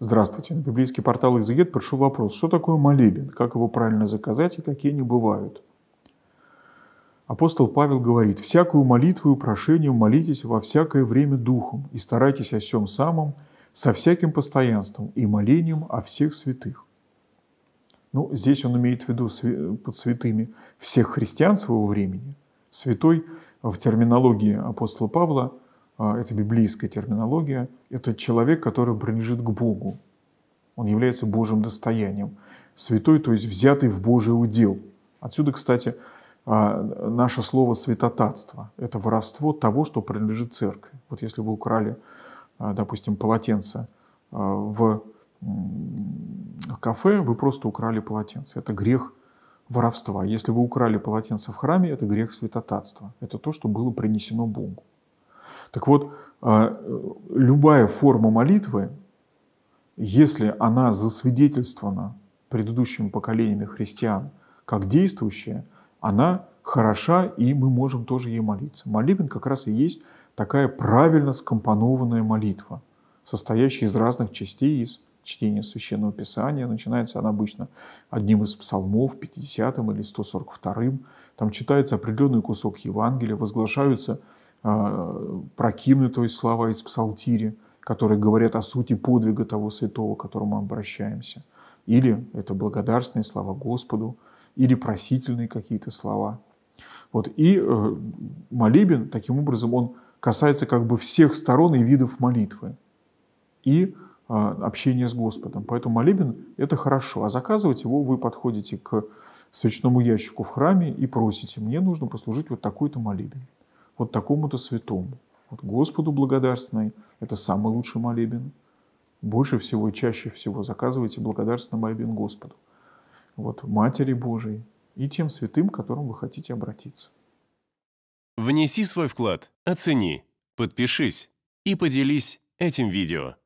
Здравствуйте. На библейский портал Экзегет пришел вопрос, что такое молебен, как его правильно заказать и какие они бывают. Апостол Павел говорит, «Всякую молитву и прошение молитесь во всякое время духом и старайтесь о всем самом, со всяким постоянством и молением о всех святых». Ну, здесь он имеет в виду под святыми всех христиан своего времени. Святой в терминологии апостола Павла – а, это библейская терминология, это человек, который принадлежит к Богу. Он является Божьим достоянием. Святой, то есть взятый в Божий удел. Отсюда, кстати, а, наше слово «святотатство». Это воровство того, что принадлежит церкви. Вот если вы украли, а, допустим, полотенце в кафе, вы просто украли полотенце. Это грех воровства. Если вы украли полотенце в храме, это грех святотатства. Это то, что было принесено Богу. Так вот, а, э, любая форма молитвы, если она засвидетельствована предыдущими поколениями христиан как действующая, она хороша, и мы можем тоже ей молиться. Молитвен как раз и есть такая правильно скомпонованная молитва, состоящая из разных частей, из чтения Священного Писания. Начинается она обычно одним из псалмов, 50 или 142. -м. Там читается определенный кусок Евангелия, возглашаются а, то есть слова из Псалтири, которые говорят о сути подвига того святого, к которому мы обращаемся. Или это благодарственные слова Господу, или просительные какие-то слова. Вот. И э, молебен, таким образом, он касается как бы всех сторон и видов молитвы. И э, общения с Господом. Поэтому молебен – это хорошо. А заказывать его вы подходите к свечному ящику в храме и просите, мне нужно послужить вот такой-то молебен вот такому-то святому. Вот Господу благодарственный – это самый лучший молебен. Больше всего и чаще всего заказывайте благодарственный молебен Господу. Вот Матери Божией и тем святым, к которым вы хотите обратиться. Внеси свой вклад, оцени, подпишись и поделись этим видео.